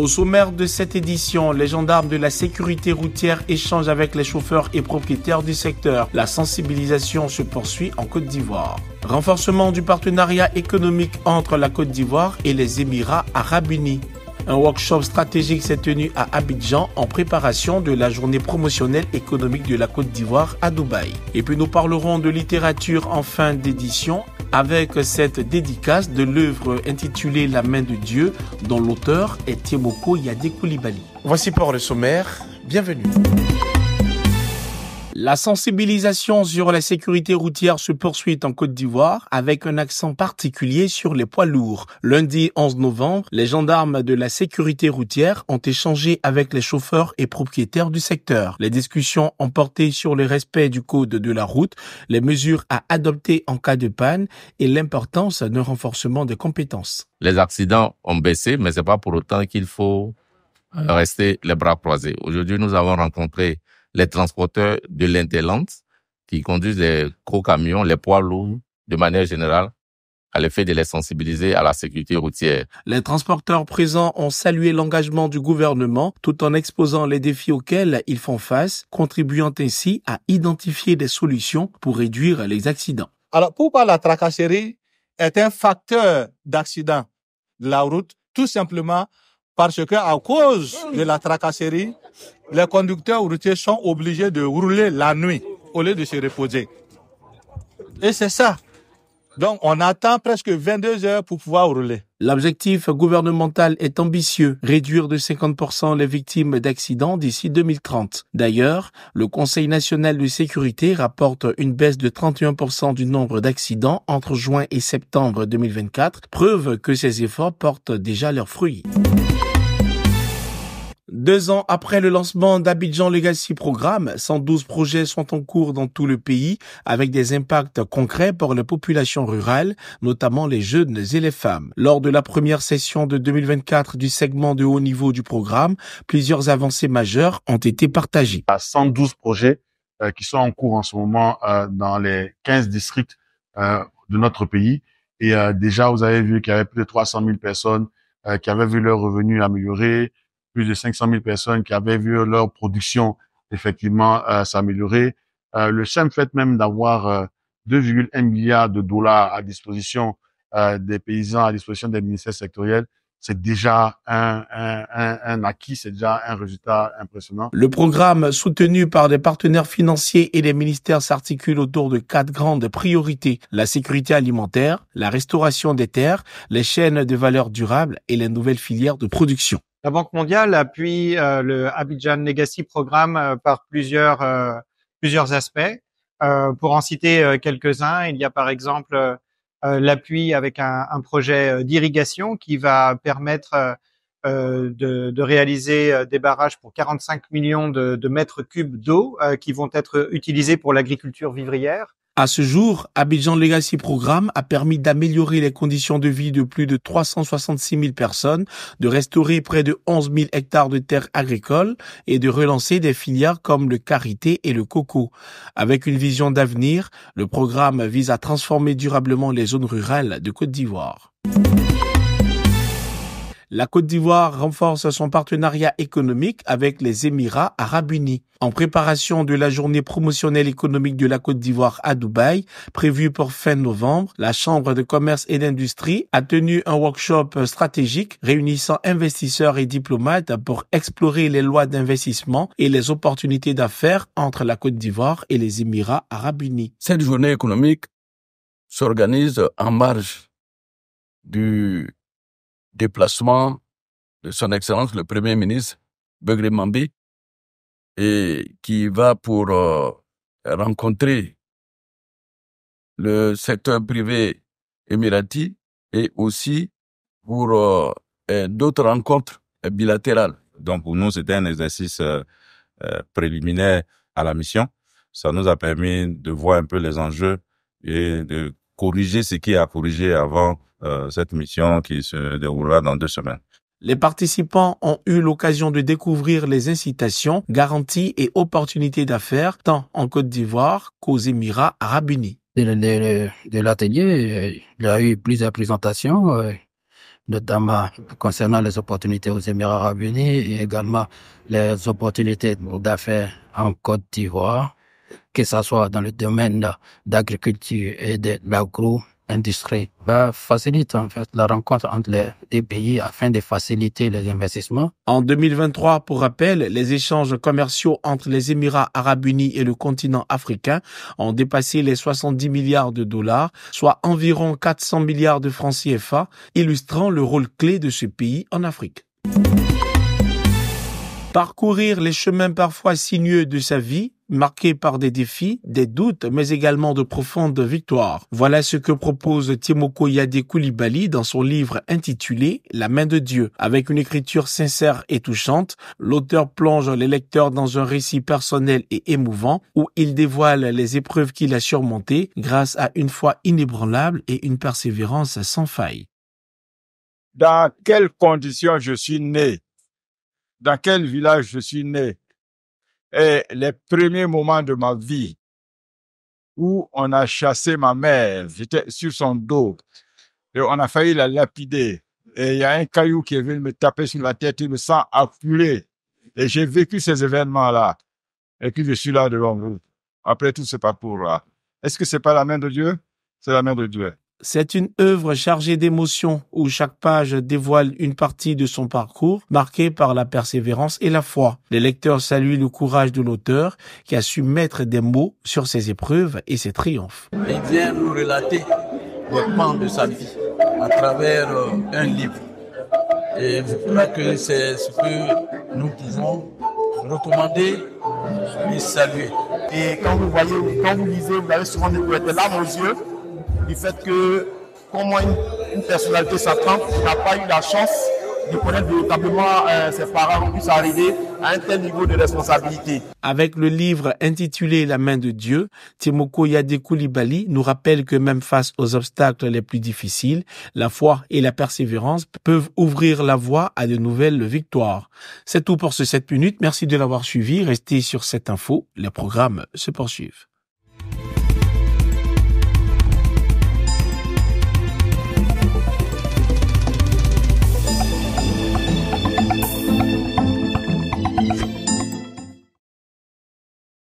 Au sommaire de cette édition, les gendarmes de la sécurité routière échangent avec les chauffeurs et propriétaires du secteur. La sensibilisation se poursuit en Côte d'Ivoire. Renforcement du partenariat économique entre la Côte d'Ivoire et les Émirats arabes unis. Un workshop stratégique s'est tenu à Abidjan en préparation de la journée promotionnelle économique de la Côte d'Ivoire à Dubaï. Et puis nous parlerons de littérature en fin d'édition avec cette dédicace de l'œuvre intitulée La main de Dieu, dont l'auteur est Tiemoko Yadé Voici pour le sommaire. Bienvenue. La sensibilisation sur la sécurité routière se poursuit en Côte d'Ivoire avec un accent particulier sur les poids lourds. Lundi 11 novembre, les gendarmes de la sécurité routière ont échangé avec les chauffeurs et propriétaires du secteur. Les discussions ont porté sur le respect du code de la route, les mesures à adopter en cas de panne et l'importance d'un renforcement des compétences. Les accidents ont baissé, mais c'est pas pour autant qu'il faut rester les bras croisés. Aujourd'hui, nous avons rencontré les transporteurs de l'Interland qui conduisent les gros camions, les poids lourds, de manière générale, à l'effet de les sensibiliser à la sécurité routière. Les transporteurs présents ont salué l'engagement du gouvernement tout en exposant les défis auxquels ils font face, contribuant ainsi à identifier des solutions pour réduire les accidents. Alors pourquoi la tracasserie est un facteur d'accident de la route Tout simplement parce que à cause de la tracasserie, les conducteurs routiers sont obligés de rouler la nuit au lieu de se reposer. Et c'est ça. Donc on attend presque 22 heures pour pouvoir rouler. L'objectif gouvernemental est ambitieux, réduire de 50% les victimes d'accidents d'ici 2030. D'ailleurs, le Conseil national de sécurité rapporte une baisse de 31% du nombre d'accidents entre juin et septembre 2024, preuve que ces efforts portent déjà leurs fruits. Deux ans après le lancement d'Abidjan Legacy Programme, 112 projets sont en cours dans tout le pays avec des impacts concrets pour les populations rurales notamment les jeunes et les femmes. Lors de la première session de 2024 du segment de haut niveau du programme, plusieurs avancées majeures ont été partagées. À 112 projets euh, qui sont en cours en ce moment euh, dans les 15 districts euh, de notre pays. Et déjà, vous avez vu qu'il y avait plus de 300 000 personnes qui avaient vu leurs revenus améliorer plus de 500 000 personnes qui avaient vu leur production effectivement euh, s'améliorer. Euh, le simple fait même d'avoir 2,1 euh, milliards de dollars à disposition des paysans, à disposition des ministères sectoriels, c'est déjà un, un acquis, c'est déjà un résultat impressionnant. Le programme soutenu par des partenaires financiers et des ministères s'articule autour de quatre grandes priorités. La sécurité alimentaire, la restauration des terres, les chaînes de valeur durable et les nouvelles filières de production. La Banque mondiale appuie euh, le Abidjan Legacy Programme euh, par plusieurs euh, plusieurs aspects. pour en citer quelques-uns, il y a par exemple l'appui avec un, projet d'irrigation qui va permettre de, réaliser des barrages pour 45 millions de mètres cubes d'eau qui vont être utilisés pour l'agriculture vivrière. À ce jour, Abidjan Legacy Programme a permis d'améliorer les conditions de vie de plus de 366 000 personnes, de restaurer près de 11 000 hectares de terres agricoles et de relancer des filières comme le karité et le coco. Avec une vision d'avenir, le programme vise à transformer durablement les zones rurales de Côte d'Ivoire. La Côte d'Ivoire renforce son partenariat économique avec les Émirats arabes unis. En préparation de la journée promotionnelle économique de la Côte d'Ivoire à Dubaï, prévue pour fin novembre, la Chambre de commerce et d'industrie a tenu un workshop stratégique réunissant investisseurs et diplomates pour explorer les lois d'investissement et les opportunités d'affaires entre la Côte d'Ivoire et les Émirats arabes unis. Cette journée économique s'organise en marge du déplacement de son Excellence le Premier ministre Begré Mambi, et qui va pour euh, rencontrer le secteur privé émirati et aussi pour euh, euh, d'autres rencontres bilatérales. Donc pour nous, c'était un exercice préliminaire à la mission. Ça nous a permis de voir un peu les enjeux et de corriger ce qui a corrigé avant euh, cette mission qui se déroulera dans deux semaines. Les participants ont eu l'occasion de découvrir les incitations, garanties et opportunités d'affaires tant en Côte d'Ivoire qu'aux Émirats arabes unis. De, de l'atelier, euh, il y a eu plusieurs présentations, euh, notamment concernant les opportunités aux Émirats arabes unis et également les opportunités d'affaires en Côte d'Ivoire que ce soit dans le domaine d'agriculture et de l'agro-industrie, bah, facilite en fait la rencontre entre les pays afin de faciliter les investissements. En 2023, pour rappel, les échanges commerciaux entre les Émirats arabes unis et le continent africain ont dépassé les 70 milliards de dollars, soit environ 400 milliards de francs CFA, illustrant le rôle clé de ce pays en Afrique. Parcourir les chemins parfois sinueux de sa vie Marqué par des défis, des doutes, mais également de profondes victoires. Voilà ce que propose Timoko Yade Koulibaly dans son livre intitulé La main de Dieu. Avec une écriture sincère et touchante, l'auteur plonge les lecteurs dans un récit personnel et émouvant où il dévoile les épreuves qu'il a surmontées grâce à une foi inébranlable et une persévérance sans faille. Dans quelles conditions je suis né Dans quel village je suis né et les premiers moments de ma vie où on a chassé ma mère. J'étais sur son dos. Et on a failli la lapider. Et il y a un caillou qui est venu me taper sur la tête. Il me sent acculé. Et j'ai vécu ces événements-là. Et puis je suis là devant vous. Après tout ce pas pour. Hein. Est-ce que c'est pas la main de Dieu? C'est la main de Dieu. C'est une œuvre chargée d'émotions où chaque page dévoile une partie de son parcours marquée par la persévérance et la foi. Les lecteurs saluent le courage de l'auteur qui a su mettre des mots sur ses épreuves et ses triomphes. Il vient nous relater le pans de sa vie à travers euh, un livre. Et je crois que c'est ce que nous pouvons recommander et saluer. Et quand vous voyez, quand vous lisez, vous avez souvent des, poètes larmes aux yeux du fait que, comment une, une personnalité s'attend, n'a pas eu la chance de connaître véritablement euh, ses parents ont pu s'arriver à un tel niveau de responsabilité. Avec le livre intitulé La main de Dieu, Timoko Yadé Koulibaly nous rappelle que même face aux obstacles les plus difficiles, la foi et la persévérance peuvent ouvrir la voie à de nouvelles victoires. C'est tout pour ce 7 minutes. Merci de l'avoir suivi. Restez sur cette info. Les programmes se poursuivent.